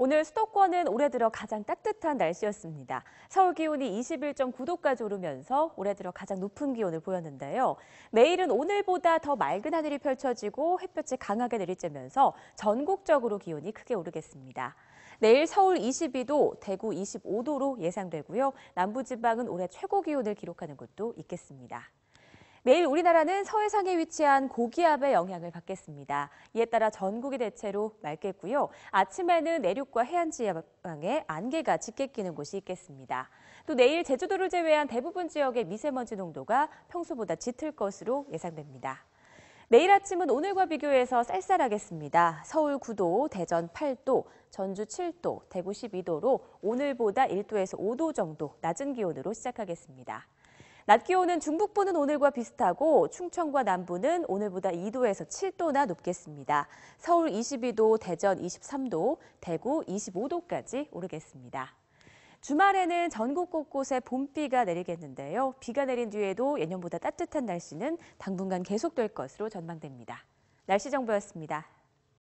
오늘 수도권은 올해 들어 가장 따뜻한 날씨였습니다. 서울 기온이 21.9도까지 오르면서 올해 들어 가장 높은 기온을 보였는데요. 내일은 오늘보다 더 맑은 하늘이 펼쳐지고 햇볕이 강하게 내리쬐면서 전국적으로 기온이 크게 오르겠습니다. 내일 서울 22도, 대구 25도로 예상되고요. 남부지방은 올해 최고 기온을 기록하는 곳도 있겠습니다. 내일 우리나라는 서해상에 위치한 고기압의 영향을 받겠습니다. 이에 따라 전국이 대체로 맑겠고요. 아침에는 내륙과 해안 지방에 안개가 짙게 끼는 곳이 있겠습니다. 또 내일 제주도를 제외한 대부분 지역의 미세먼지 농도가 평소보다 짙을 것으로 예상됩니다. 내일 아침은 오늘과 비교해서 쌀쌀하겠습니다. 서울 9도, 대전 8도, 전주 7도, 대구 12도로 오늘보다 1도에서 5도 정도 낮은 기온으로 시작하겠습니다. 낮 기온은 중북부는 오늘과 비슷하고 충청과 남부는 오늘보다 2도에서 7도나 높겠습니다. 서울 22도, 대전 23도, 대구 25도까지 오르겠습니다. 주말에는 전국 곳곳에 봄비가 내리겠는데요. 비가 내린 뒤에도 예년보다 따뜻한 날씨는 당분간 계속될 것으로 전망됩니다. 날씨 정보였습니다.